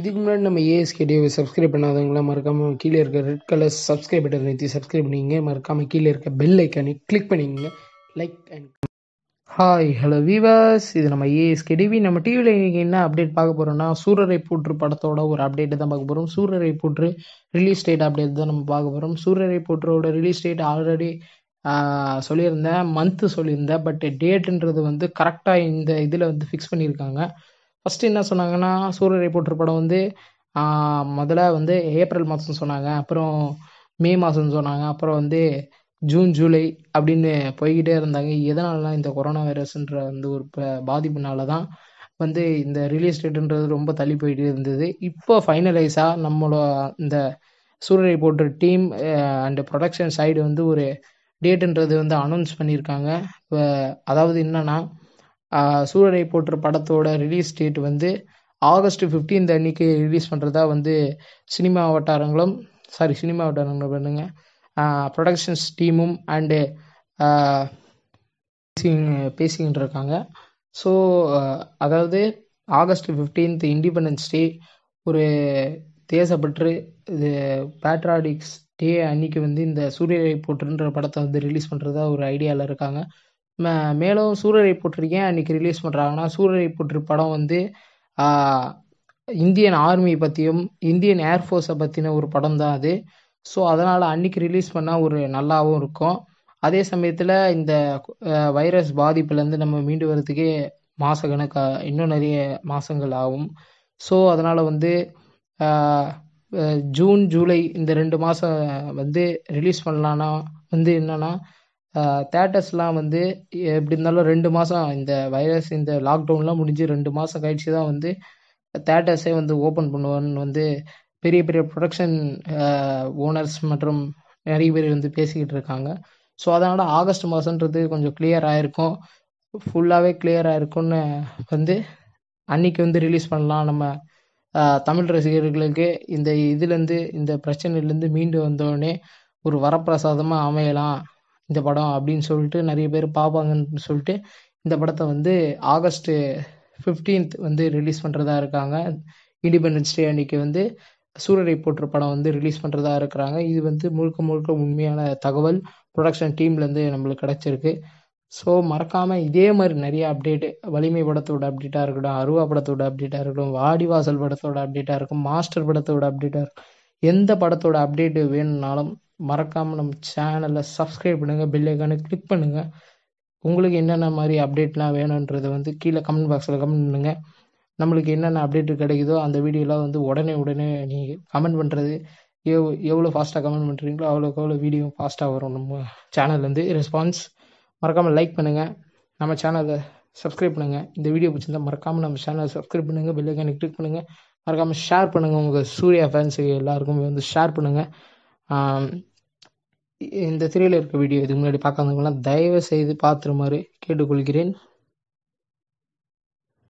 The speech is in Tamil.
இதுக்கு முன்னாடி நம்ம ஏஎஸ்கே டிவி சப்ஸ்கிரைப் பண்ணாதவங்களாம் மறக்காமல் கீழே இருக்க ரெட் கலர் சப்ஸ்கிரைப் பட்டன் நிறுத்தி சப்ஸ்கிரைப் பண்ணிங்க மறக்காமல் கீழே இருக்க பெல் ஐக்கானே கிளிக் பண்ணிங்க like and hi hello viewers இது நம்ம ஏஎஸ்கே டிவி நம்ம டிவியில் இன்றைக்கி என்ன அப்டேட் பார்க்க போகிறோம்னா சூரரை போற்று படத்தோட ஒரு அப்டேட்டை தான் பார்க்க போகிறோம் சூரரை போற்று ரிலீஸ் டேட் அப்டேட் தான் நம்ம பார்க்க போகிறோம் சூரரை போற்றோட ரிலீஸ் டேட் ஆல்ரெடி சொல்லியிருந்தேன் மந்த்து சொல்லியிருந்தேன் பட் டேட்டுன்றது வந்து கரெக்டாக இந்த இதில் வந்து ஃபிக்ஸ் பண்ணியிருக்காங்க ஃபஸ்ட்டு என்ன சொன்னாங்கன்னா சூரிய ரிப்போர்ட்டர் படம் வந்து முதல்ல வந்து ஏப்ரல் மாதம் சொன்னாங்க அப்புறம் மே மாதம்னு சொன்னாங்க அப்புறம் வந்து ஜூன் ஜூலை அப்படின்னு போய்கிட்டே இருந்தாங்க எதனாலலாம் இந்த கொரோனா வைரஸ்ன்ற அந்த ஒரு பாதிப்புனால தான் வந்து இந்த ரிலீஸ் டேட்டுன்றது ரொம்ப தள்ளி போயிட்டு இருந்தது இப்போ ஃபைனலைஸாக நம்மளோட இந்த சூரிய போட்டு டீம் அண்டு ப்ரொடக்ஷன் சைடு வந்து ஒரு டேட்டுன்றது வந்து அனௌன்ஸ் பண்ணியிருக்காங்க இப்போ அதாவது என்னென்னா சூழலை போற்று படத்தோட ரிலீஸ் டேட் வந்து ஆகஸ்ட் ஃபிஃப்டீன்த் அன்னைக்கு ரிலீஸ் பண்ணுறதா வந்து சினிமா வட்டாரங்களும் சாரி சினிமா வட்டாரங்களும் பண்ணுங்க ப்ரொடக்ஷன்ஸ் டீமும் அண்டு பேசிங் பேசிக்கிட்டு இருக்காங்க ஸோ அதாவது ஆகஸ்ட் ஃபிஃப்டீன்த் இண்டிபெண்டன்ஸ் டே ஒரு தேசப்பற்று இது பேட்ராடிக்ஸ் டே அன்னைக்கு வந்து இந்த சூரியரை போற்றுன்ற படத்தை வந்து ரிலீஸ் பண்ணுறதா ஒரு ஐடியாவில் இருக்காங்க மே மேலும் சூரரை போட்டிருக்கேன் அன்னைக்கு ரிலீஸ் பண்ணுறாங்கன்னா சூரரை போற்று படம் வந்து இந்தியன் ஆர்மியை பற்றியும் இந்தியன் ஏர்ஃபோர்ஸை பற்றின ஒரு படம் தான் அது ஸோ அதனால் அன்றைக்கி ரிலீஸ் பண்ணால் ஒரு நல்லாவும் இருக்கும் அதே சமயத்தில் இந்த வைரஸ் பாதிப்புலேருந்து நம்ம மீண்டு வரதுக்கே மாத கணக்காக இன்னும் நிறைய மாதங்கள் ஆகும் ஸோ அதனால் வந்து ஜூன் ஜூலை இந்த ரெண்டு மாதம் வந்து ரிலீஸ் பண்ணலான்னா வந்து என்னென்னா தேட்டர்ஸ்லாம் வந்து எப்படி இருந்தாலும் ரெண்டு மாதம் இந்த வைரஸ் இந்த லாக்டவுன்லாம் முடிஞ்சு ரெண்டு மாதம் கழிச்சு தான் வந்து தேட்டர்ஸே வந்து ஓப்பன் பண்ணுவோன்னு வந்து பெரிய பெரிய ப்ரொடக்ஷன் ஓனர்ஸ் மற்றும் நிறைய பேர் வந்து பேசிக்கிட்டு இருக்காங்க ஸோ அதனால் ஆகஸ்ட் மாதன்றது கொஞ்சம் கிளியர் ஆகிருக்கும் ஃபுல்லாகவே கிளியர் ஆகிருக்கும்னு வந்து அன்னைக்கு வந்து ரிலீஸ் பண்ணலாம் நம்ம தமிழ் ரசிகர்களுக்கு இந்த இதுலேருந்து இந்த பிரச்சனையிலேருந்து மீண்டு வந்தோடனே ஒரு வரப்பிரசாதமாக அமையலாம் இந்த படம் அப்படின்னு சொல்லிட்டு நிறைய பேர் பார்ப்பாங்கன்னு சொல்லிட்டு இந்த படத்தை வந்து ஆகஸ்ட்டு ஃபிஃப்டீன்த் வந்து ரிலீஸ் பண்ணுறதா இருக்காங்க இண்டிபெண்டன்ஸ் டே அன்னைக்கு வந்து சூரரை போற்று படம் வந்து ரிலீஸ் பண்ணுறதா இருக்கிறாங்க இது வந்து முழுக்க முழுக்க உண்மையான தகவல் ப்ரொடக்ஷன் டீம்லேருந்து நம்மளுக்கு கிடச்சிருக்கு ஸோ மறக்காமல் இதே மாதிரி நிறைய அப்டேட்டு வலிமை படத்தோட அப்டேட்டாக இருக்கட்டும் அருவா படத்தோட அப்டேட்டாக இருக்கட்டும் வாடிவாசல் படத்தோட அப்டேட்டாக இருக்கும் மாஸ்டர் படத்தோட அப்டேட்டாக இருக்கும் எந்த படத்தோட அப்டேட்டு வேணும்னாலும் மறக்காமல் நம்ம சேனலை சப்ஸ்கிரைப் பண்ணுங்கள் பெல் கிளிக் பண்ணுங்கள் உங்களுக்கு என்னென்ன மாதிரி அப்டேட்லாம் வேணுன்றதை வந்து கீழே கமெண்ட் பாக்ஸில் கமெண்ட் பண்ணுங்கள் நம்மளுக்கு என்னென்ன அப்டேட் கிடைக்குதோ அந்த வீடியோலாம் வந்து உடனே உடனே நீங்கள் கமெண்ட் பண்ணுறது எவ் எவ்வளோ ஃபாஸ்ட்டாக கமெண்ட் பண்ணுறீங்களோ அவ்வளோக்கு அவ்வளோ வீடியோ ஃபாஸ்ட்டாக வரும் நம்ம சேனல்லேருந்து ரெஸ்பான்ஸ் மறக்காமல் லைக் பண்ணுங்கள் நம்ம சேனலை சப்ஸ்கிரைப் பண்ணுங்கள் இந்த வீடியோ பிடிச்சிருந்தா மறக்காமல் நம்ம சேனலை சப்ஸ்கிரைப் பண்ணுங்கள் பெல் ஐக்கானை கிளிக் பண்ணுங்கள் மறக்காமல் ஷேர் பண்ணுங்கள் உங்கள் சூர்யா ஃபேன்ஸுக்கு எல்லாருக்குமே வந்து ஷேர் பண்ணுங்கள் இந்த திரையில் இருக்க வீடியோ இதுக்கு முன்னாடி பார்க்காதவங்களாம் தயவு செய்து பார்த்துருமாறு கேட்டுக்கொள்கிறேன்